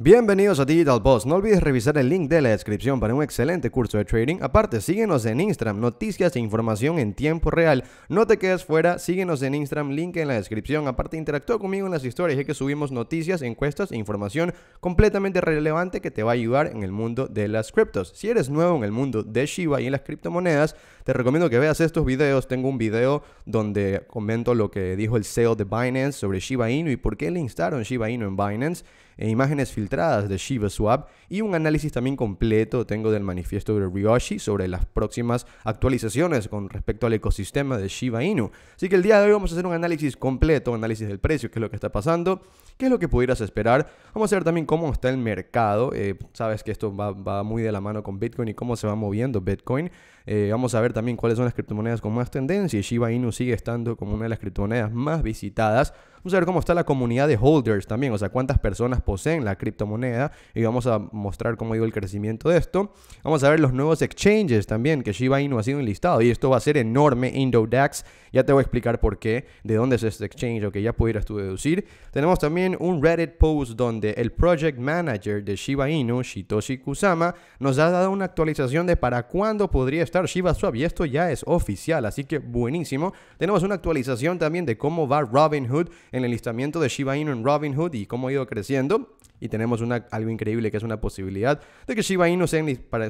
Bienvenidos a Digital Boss. No olvides revisar el link de la descripción para un excelente curso de trading. Aparte, síguenos en Instagram, noticias e información en tiempo real. No te quedes fuera, síguenos en Instagram, link en la descripción. Aparte, interactúa conmigo en las historias, ya que subimos noticias, encuestas e información completamente relevante que te va a ayudar en el mundo de las criptos. Si eres nuevo en el mundo de Shiba y en las criptomonedas, te recomiendo que veas estos videos. Tengo un video donde comento lo que dijo el CEO de Binance sobre Shiba Inu y por qué le instaron Shiba Inu en Binance, e imágenes filtradas de Shiba Swap y un análisis también completo tengo del manifiesto de Ryoshi sobre las próximas actualizaciones con respecto al ecosistema de Shiba Inu. Así que el día de hoy vamos a hacer un análisis completo, análisis del precio, qué es lo que está pasando, qué es lo que pudieras esperar. Vamos a ver también cómo está el mercado. Eh, sabes que esto va, muy de la mano con Bitcoin y cómo se va moviendo Bitcoin. Eh, vamos a ver también cuáles son las criptomonedas con más tendencia. Shiba Inu sigue estando como una de las criptomonedas más visitadas Vamos a ver cómo está la comunidad de holders también, o sea, cuántas personas poseen la criptomoneda y vamos a mostrar cómo ha ido el crecimiento de esto. Vamos a ver los nuevos exchanges también que Shiba Inu ha sido enlistado y esto va a ser enorme, Indodax. Ya te voy a explicar por qué, de dónde es este exchange o que ya pudieras tú deducir. Tenemos también un Reddit post donde el project manager de Shiba Inu, Shitoshi Kusama, nos ha dado una actualización de para cuándo podría estar Shiba Swap y esto ya es oficial, así que buenísimo. Tenemos una actualización también de cómo va Robinhood en el listamiento de Shiba Inu en Robinhood y cómo ha ido creciendo. Y tenemos algo increíble que es una posibilidad de que Shiba Inu sea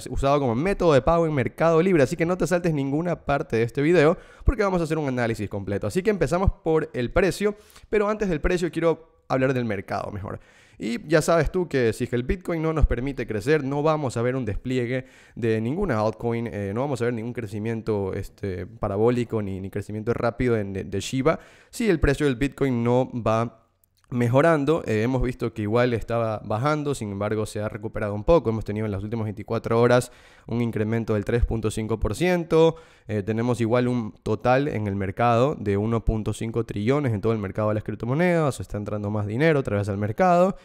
usado como método de pago en Mercado Libre. Así que no te saltes ninguna parte de este video porque vamos a hacer un análisis completo. Así que empezamos por el precio, pero antes del precio quiero hablar del mercado mejor. Y ya sabes tú que si el Bitcoin no nos permite crecer, no vamos a ver un despliegue de ninguna altcoin, eh, no vamos a ver ningún crecimiento este, parabólico ni, crecimiento rápido de, de Shiba si el precio del Bitcoin no va mejorando. Eh, hemos visto que igual estaba bajando, sin embargo se ha recuperado un poco. Hemos tenido en las últimas 24 horas un incremento del 3.5%. Eh, tenemos igual un total en el mercado de 1.5 trillones en todo el mercado de las criptomonedas. Está entrando más dinero a través al mercado.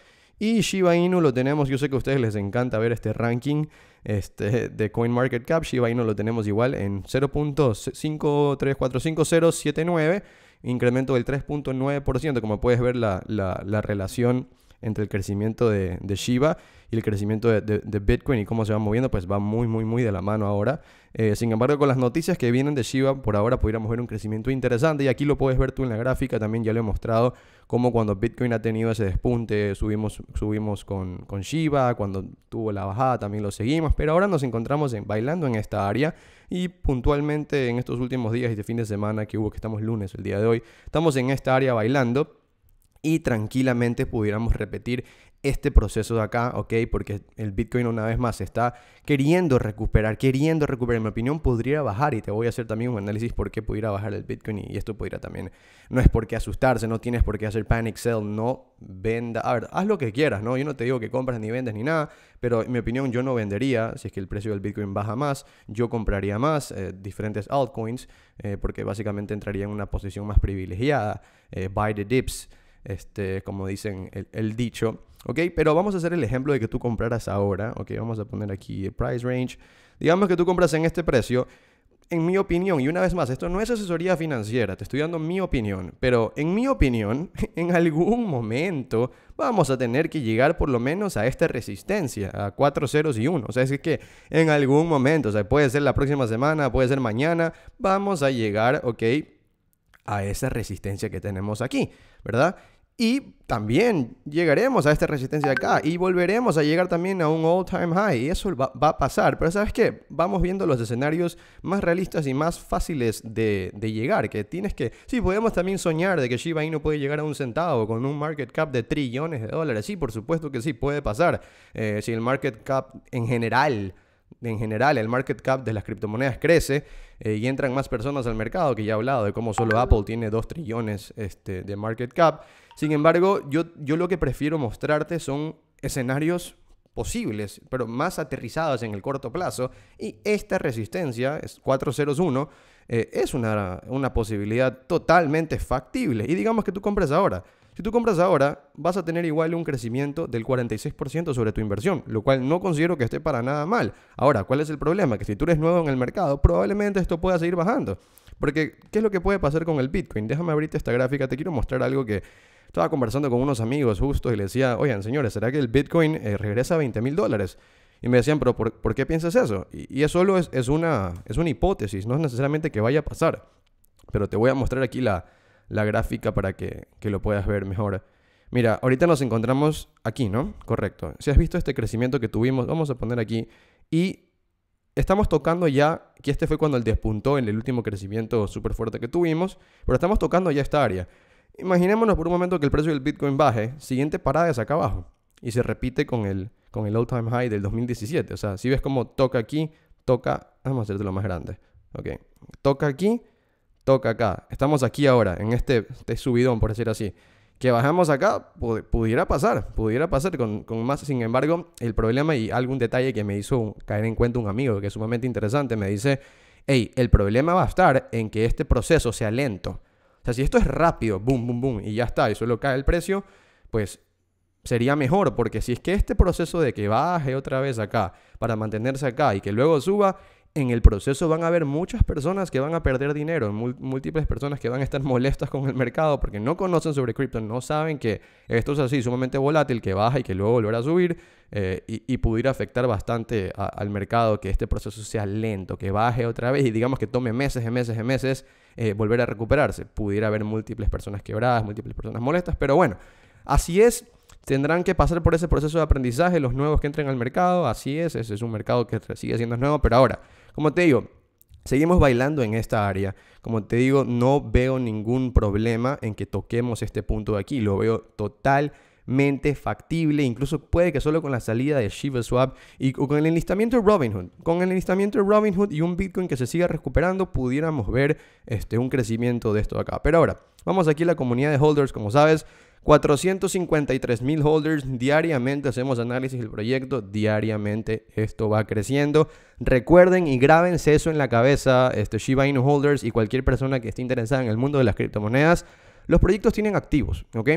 Y Shiba Inu lo tenemos, yo sé que a ustedes les encanta ver este ranking este, de CoinMarketCap. Shiba Inu lo tenemos igual en 0.5345079 incremento del 3.9%, como puedes ver la, la, la relación entre el crecimiento de, Shiba y el crecimiento de, Bitcoin y cómo se va moviendo, pues va muy, muy, muy de la mano ahora. Eh, sin embargo, con las noticias que vienen de Shiba, por ahora pudiéramos ver un crecimiento interesante y aquí lo puedes ver tú en la gráfica, también ya lo he mostrado, Cómo cuando Bitcoin ha tenido ese despunte, subimos, subimos con, con Shiba, cuando tuvo la bajada también lo seguimos, pero ahora nos encontramos bailando en esta área y puntualmente en estos últimos días y de fin de semana que hubo, que estamos lunes el día de hoy, estamos en esta área bailando y tranquilamente pudiéramos repetir este proceso de acá, ¿ok? Porque el Bitcoin una vez más está queriendo recuperar, queriendo recuperar. En mi opinión, podría bajar y te voy a hacer también un análisis por qué pudiera bajar el Bitcoin y esto pudiera también. No es por qué asustarse, no tienes por qué hacer panic sell, no venda. A ver, haz lo que quieras, ¿no? Yo no te digo que compras ni vendes ni nada, pero en mi opinión yo no vendería. Si es que el precio del Bitcoin baja más, yo compraría más eh, diferentes altcoins eh, porque básicamente entraría en una posición más privilegiada. Eh, buy the dips este, como dicen el, dicho, ¿ok? Pero vamos a hacer el ejemplo de que tú compraras ahora, ¿ok? Vamos a poner aquí el price range. Digamos que tú compras en este precio. En mi opinión, y una vez más, esto no es asesoría financiera, te estoy dando mi opinión, pero en mi opinión, en algún momento vamos a tener que llegar por lo menos a esta resistencia, a 4 ceros y 1. O sea, es que en algún momento, o sea, puede ser la próxima semana, puede ser mañana, vamos a llegar, ¿ok? a esa resistencia que tenemos aquí, ¿verdad? Y también llegaremos a esta resistencia de acá y volveremos a llegar también a un all time high. Y eso va, a pasar. Pero sabes qué? Vamos viendo los escenarios más realistas y más fáciles de, llegar. Que tienes que... Sí, podemos también soñar de que Shiba Inu puede llegar a un centavo con un market cap de trillones de dólares. Sí, por supuesto que sí, puede pasar. Eh, si el market cap en general en general el market cap de las criptomonedas crece eh, y entran más personas al mercado, que ya he hablado de cómo solo Apple tiene 2 trillones este, de market cap. Sin embargo, yo, yo lo que prefiero mostrarte son escenarios posibles, pero más aterrizados en el corto plazo. Y esta resistencia, 401, eh, es una, una posibilidad totalmente factible. Y digamos que tú compras ahora. Si tú compras ahora, vas a tener igual un crecimiento del 46% sobre tu inversión, lo cual no considero que esté para nada mal. Ahora, ¿cuál es el problema? Que si tú eres nuevo en el mercado, probablemente esto pueda seguir bajando. Porque, ¿qué es lo que puede pasar con el Bitcoin? Déjame abrirte esta gráfica, te quiero mostrar algo que estaba conversando con unos amigos justo y le decía, oigan, señores, ¿será que el Bitcoin eh, regresa a 20 mil dólares? Y me decían, pero ¿por, qué piensas eso? Y, eso solo es, una, es una hipótesis, no es necesariamente que vaya a pasar. Pero te voy a mostrar aquí la, gráfica para que, que lo puedas ver mejor. Mira, ahorita nos encontramos aquí, ¿no? Correcto. Si has visto este crecimiento que tuvimos, vamos a poner aquí. Y estamos tocando ya, que este fue cuando el despuntó en el último crecimiento súper fuerte que tuvimos, pero estamos tocando ya esta área. Imaginémonos por un momento que el precio del Bitcoin baje, siguiente parada es acá abajo y se repite con el, con el all-time high del 2017. O sea, si ves como toca aquí, toca, vamos a lo más grande. Ok, toca aquí, toca acá. Estamos aquí ahora, en este, este subidón, por decir así. Que bajamos acá, pudiera pasar, pudiera pasar con, con, más. Sin embargo, el problema y algún detalle que me hizo caer en cuenta un amigo, que es sumamente interesante, me dice, hey, el problema va a estar en que este proceso sea lento. O sea, si esto es rápido, boom, boom, boom, y ya está, y solo cae el precio, pues sería mejor, porque si es que este proceso de que baje otra vez acá, para mantenerse acá y que luego suba, en el proceso van a haber muchas personas que van a perder dinero, múltiples personas que van a estar molestas con el mercado porque no conocen sobre cripto, no saben que esto es así, sumamente volátil, que baja y que luego volverá a subir eh, y, pudiera afectar bastante al mercado, que este proceso sea lento, que baje otra vez y digamos que tome meses y meses y meses eh, volver a recuperarse. Pudiera haber múltiples personas quebradas, múltiples personas molestas, pero bueno, así es. Tendrán que pasar por ese proceso de aprendizaje los nuevos que entren al mercado, así es, ese es un mercado que sigue siendo nuevo, pero ahora, como te digo, Seguimos bailando en esta área. Como te digo, no veo ningún problema en que toquemos este punto de aquí. Lo veo total factible, incluso puede que solo con la salida de ShivaSwap y con el enlistamiento de Robinhood. Con el enlistamiento de Robinhood y un Bitcoin que se siga recuperando, pudiéramos ver este, un crecimiento de esto acá. Pero ahora, vamos aquí a la comunidad de holders, como sabes. 453 mil holders diariamente hacemos análisis del proyecto, diariamente esto va creciendo. Recuerden y grábense eso en la cabeza, este Shiba Inu holders y cualquier persona que esté interesada en el mundo de las criptomonedas. Los proyectos tienen activos, ¿ok?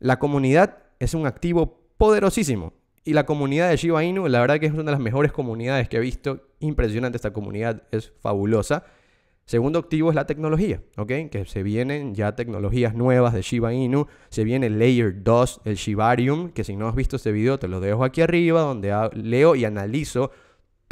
La comunidad es un activo poderosísimo. Y la comunidad de Shiba Inu, la verdad que es una de las mejores comunidades que he visto. Impresionante esta comunidad, es fabulosa. Segundo activo es la tecnología, ¿ok? Que se vienen ya tecnologías nuevas de Shiba Inu, se viene Layer 2, el Shibarium, que si no has visto este video te lo dejo aquí arriba, donde leo y analizo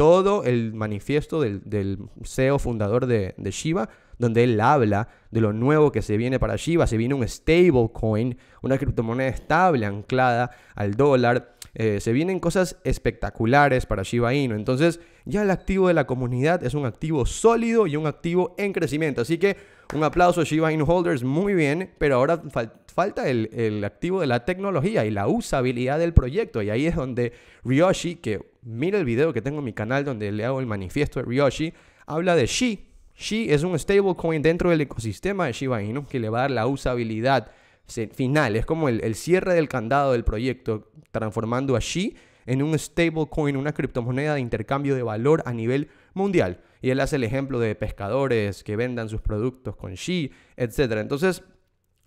todo el manifiesto del, CEO fundador de, Shiba, donde él habla de lo nuevo que se viene para Shiba. Se viene un stablecoin, una criptomoneda estable anclada al dólar. Eh, se vienen cosas espectaculares para Shiba Inu. Entonces, ya el activo de la comunidad es un activo sólido y un activo en crecimiento. Así que un aplauso a Shiba Inu Holders, muy bien, pero ahora falta el, activo de la tecnología y la usabilidad del proyecto. Y ahí es donde Ryoshi, que mira el video que tengo en mi canal donde le hago el manifiesto de Ryoshi, habla de Shi. Shi es un stablecoin dentro del ecosistema de Shiba Inu que le va a dar la usabilidad final. Es como el, el cierre del candado del proyecto, transformando a Shi en un stablecoin, una criptomoneda de intercambio de valor a nivel mundial. Y él hace el ejemplo de pescadores que vendan sus productos con Shi, etc. Entonces,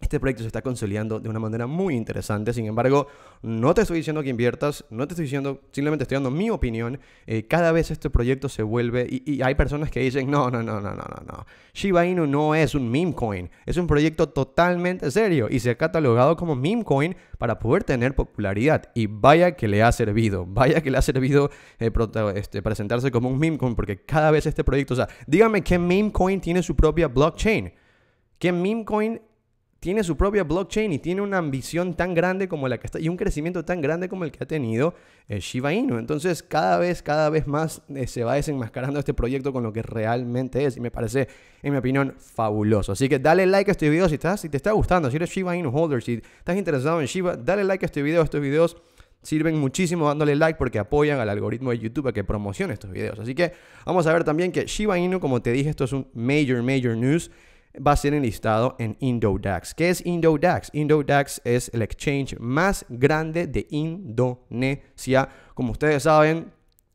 este proyecto se está consolidando de una manera muy interesante. Sin embargo, no te estoy diciendo que inviertas, no te estoy diciendo, simplemente estoy dando mi opinión. Eh, cada vez este proyecto se vuelve y, hay personas que dicen, no, no, no, no, no, no, no. Shiba Inu no es un meme coin, es un proyecto totalmente serio y se ha catalogado como meme coin para poder tener popularidad. Y vaya que le ha servido, vaya que le ha servido eh, este, presentarse como un meme coin porque cada vez este proyecto, o sea, dígame qué meme coin tiene su propia blockchain. ¿Qué meme coin tiene su propia blockchain y tiene una ambición tan grande como la que está y un crecimiento tan grande como el que ha tenido eh, Shiba Inu. Entonces, cada vez, cada vez más eh, se va desenmascarando este proyecto con lo que realmente es y me parece, en mi opinión, fabuloso. Así que dale like a este video si, estás, si te está gustando, si eres Shiba Inu holder, si estás interesado en Shiba, dale like a este video, estos videos sirven muchísimo dándole like porque apoyan al algoritmo de YouTube a que promocione estos videos. Así que vamos a ver también que Shiba Inu, como te dije, esto es un major, major news va a ser enlistado en Indodax. ¿Qué es Indodax? Indodax es el exchange más grande de Indonesia. Como ustedes saben,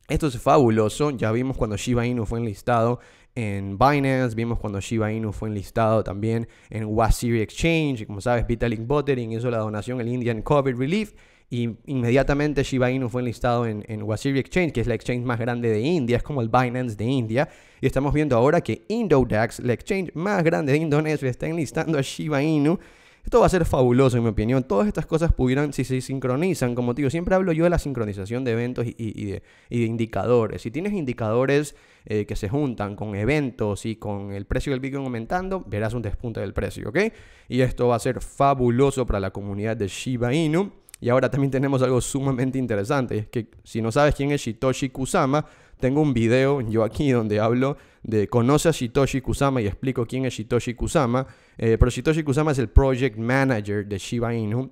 esto es fabuloso. Ya vimos cuando Shiba Inu fue enlistado en Binance, vimos cuando Shiba Inu fue enlistado también en Wasiri Exchange, como sabes, Vitalik Buterin hizo la donación al Indian COVID Relief y inmediatamente Shiba Inu fue enlistado en, en Wasiri Exchange, que es la exchange más grande de India, es como el Binance de India. Y estamos viendo ahora que Indodax, la exchange más grande de Indonesia, está enlistando a Shiba Inu. Esto va a ser fabuloso, en mi opinión. Todas estas cosas pudieran, si se sincronizan, como digo, siempre hablo yo de la sincronización de eventos y, de, indicadores. Si tienes indicadores eh, que se juntan con eventos y con el precio del Bitcoin aumentando, verás un despunte del precio, ¿ok? Y esto va a ser fabuloso para la comunidad de Shiba Inu. Y ahora también tenemos algo sumamente interesante, es que si no sabes quién es Shitoshi Kusama, tengo un video yo aquí donde hablo de conoce a Shitoshi Kusama y explico quién es Shitoshi Kusama, eh, pero Shitoshi Kusama es el project manager de Shiba Inu.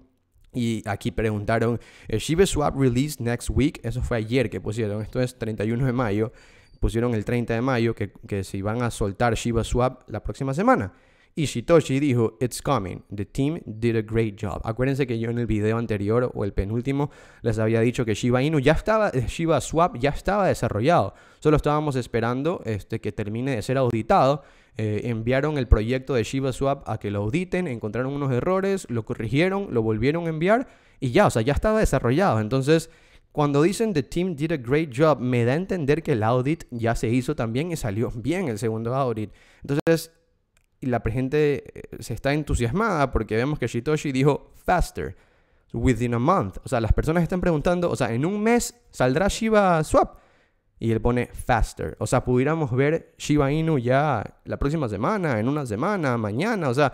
Y aquí preguntaron, eh, Shiba Swap release next week, eso fue ayer que pusieron, esto es 31 de mayo, pusieron el 30 de mayo que, se iban a soltar Shiba Swap la próxima semana. Y Shitoshi dijo, It's coming. The team did a great job. Acuérdense que yo en el video anterior o el penúltimo les había dicho que Shiba Inu ya estaba, eh, Shiba Swap ya estaba desarrollado. Solo estábamos esperando este, que termine de ser auditado. Eh, enviaron el proyecto de Shiba Swap a que lo auditen, encontraron unos errores, lo corrigieron, lo volvieron a enviar y ya, o sea, ya estaba desarrollado. Entonces, cuando dicen the team did a great job, me da a entender que el audit ya se hizo también y salió bien el segundo audit. Entonces, y la gente eh, se está entusiasmada porque vemos que Shitoshi dijo faster, within a month. O sea, las personas están preguntando, o sea, en un mes saldrá Shiba Swap. Y él pone faster. O sea, pudiéramos ver Shiba Inu ya la próxima semana, en una semana, mañana. O sea,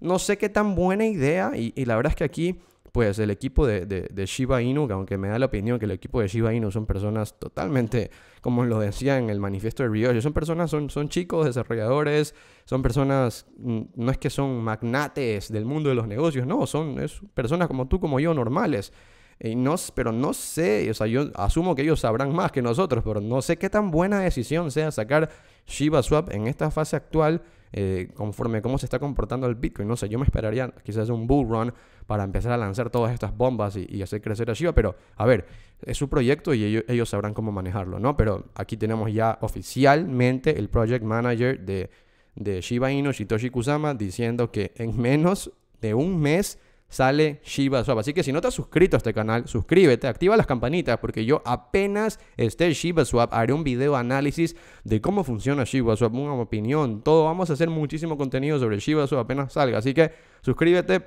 no sé qué tan buena idea. Y, y la verdad es que aquí pues el equipo de, de, Shiba Inu, aunque me da la opinión que el equipo de Shiba Inu son personas totalmente, como lo decía en el manifiesto de Ryoji, son personas, son, son chicos desarrolladores, son personas, mm, no es que son magnates del mundo de los negocios, no, son personas como tú, como yo, normales. Y no, pero no sé, o sea, yo asumo que ellos sabrán más que nosotros, pero no sé qué tan buena decisión sea sacar Shiba Swap en esta fase actual eh, conforme cómo se está comportando el Bitcoin. No sé, yo me esperaría quizás un bull run para empezar a lanzar todas estas bombas y, hacer crecer a Shiba, pero a ver, es su proyecto y ellos, sabrán cómo manejarlo, ¿no? Pero aquí tenemos ya oficialmente el project manager de, de Shiba Inu, Shitoshi Kusama, diciendo que en menos de un mes sale Shiba Swap. Así que si no te has suscrito a este canal, suscríbete, activa las campanitas, porque yo apenas esté Shiba Swap, haré un video análisis de cómo funciona Shiba Swap, una opinión, todo. Vamos a hacer muchísimo contenido sobre Shiba Swap apenas salga. Así que suscríbete,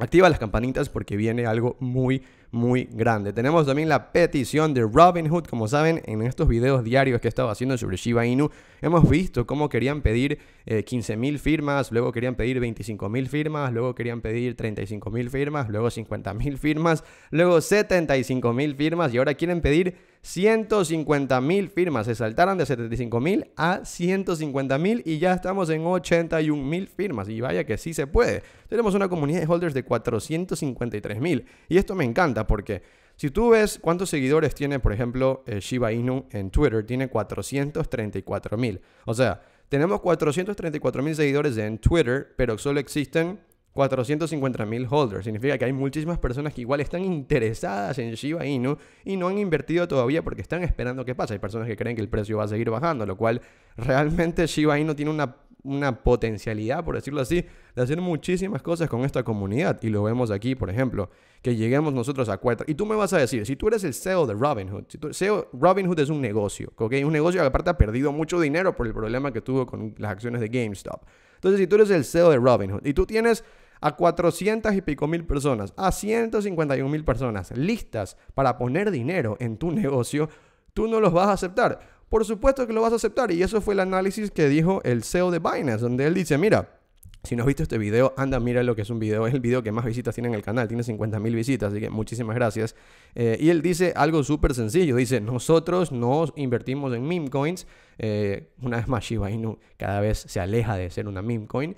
activa las campanitas porque viene algo muy muy grande. Tenemos también la petición de Robin Hood Como saben, en estos videos diarios que he estado haciendo sobre Shiba Inu, hemos visto cómo querían pedir 15.000 eh, firmas, luego querían pedir 25.000 firmas, luego querían pedir 35.000 firmas, luego 50.000 firmas, luego 75.000 firmas y ahora quieren pedir 150.000 firmas. Se saltaron de 75.000 a 150.000 y ya estamos en 81.000 firmas. Y vaya que sí se puede. Tenemos una comunidad de holders de 453.000 y esto me encanta porque si tú ves cuántos seguidores tiene, por ejemplo, eh, Shiba Inu en Twitter, tiene 434 mil. O sea, tenemos 434 mil seguidores en Twitter, pero solo existen 450 mil holders. Significa que hay muchísimas personas que igual están interesadas en Shiba Inu y no han invertido todavía porque están esperando que pase. Hay personas que creen que el precio va a seguir bajando, lo cual realmente Shiba Inu tiene una una potencialidad, por decirlo así, de hacer muchísimas cosas con esta comunidad. Y lo vemos aquí, por ejemplo, que lleguemos nosotros a cuatro. Y tú me vas a decir, si tú eres el CEO de Robinhood, si tú, CEO, Robinhood es un negocio, ¿ok? Un negocio que aparte ha perdido mucho dinero por el problema que tuvo con las acciones de GameStop. Entonces, si tú eres el CEO de Robinhood y tú tienes a 400 y pico mil personas, a 151 mil personas listas para poner dinero en tu negocio, tú no los vas a aceptar por supuesto que lo vas a aceptar. Y eso fue el análisis que dijo el CEO de Binance, donde él dice, mira, si no has visto este video, anda, mira lo que es un video. Es el video que más visitas tiene en el canal. Tiene 50.000 visitas, así que muchísimas gracias. Eh, y él dice algo súper sencillo. Dice, nosotros no invertimos en meme coins. Eh, una vez más, Shiba Inu cada vez se aleja de ser una meme coin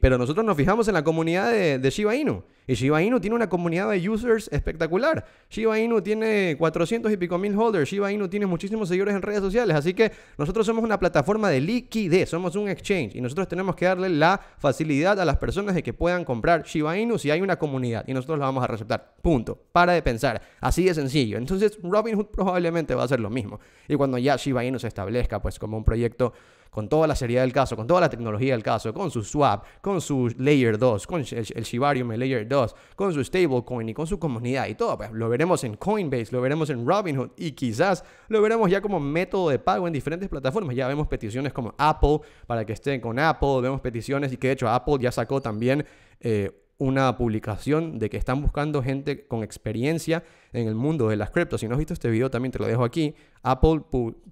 pero nosotros nos fijamos en la comunidad de, Shiba Inu. Y Shiba Inu tiene una comunidad de users espectacular. Shiba Inu tiene 400 y pico mil holders. Shiba Inu tiene muchísimos seguidores en redes sociales. Así que nosotros somos una plataforma de liquidez. Somos un exchange. Y nosotros tenemos que darle la facilidad a las personas de que puedan comprar Shiba Inu si hay una comunidad. Y nosotros la vamos a receptar. Punto. Para de pensar. Así de sencillo. Entonces Robinhood probablemente va a hacer lo mismo. Y cuando ya Shiba Inu se establezca pues como un proyecto con toda la seriedad del caso, con toda la tecnología del caso, con su swap, con su layer 2, con el, Shibarium, layer 2, con su stablecoin y con su comunidad y todo, pues lo veremos en Coinbase, lo veremos en Robinhood y quizás lo veremos ya como método de pago en diferentes plataformas. Ya vemos peticiones como Apple para que estén con Apple, vemos peticiones y que de hecho Apple ya sacó también eh, una publicación de que están buscando gente con experiencia en el mundo de las criptos. Si no has visto este video, también te lo dejo aquí. Apple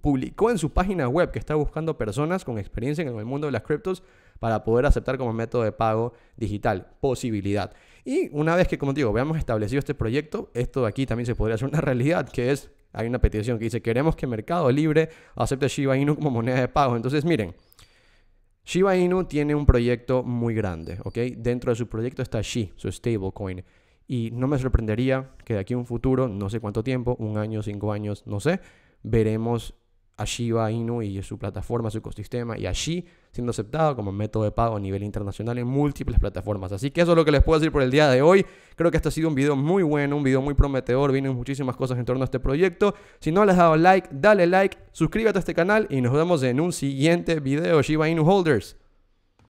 publicó en su página web que está buscando personas con experiencia en el mundo de las criptos para poder aceptar como método de pago digital. Posibilidad. Y una vez que, como digo, veamos establecido este proyecto, esto de aquí también se podría hacer una realidad, que es, hay una petición que dice, queremos que Mercado Libre acepte Shiba Inu como moneda de pago. Entonces, miren, Shiba Inu tiene un proyecto muy grande, ¿ok? Dentro de su proyecto está Shi, su stablecoin. Y no me sorprendería que de aquí a un futuro, no sé cuánto tiempo, un año, cinco años, no sé, veremos a Shiba Inu y su plataforma, su ecosistema y a Shi siendo aceptado como método de pago a nivel internacional en múltiples plataformas. Así que eso es lo que les puedo decir por el día de hoy. Creo que este ha sido un video muy bueno, un video muy prometedor. Vienen muchísimas cosas en torno a este proyecto. Si no le has dado like, dale like, suscríbete a este canal y nos vemos en un siguiente video Shiba Inu Holders.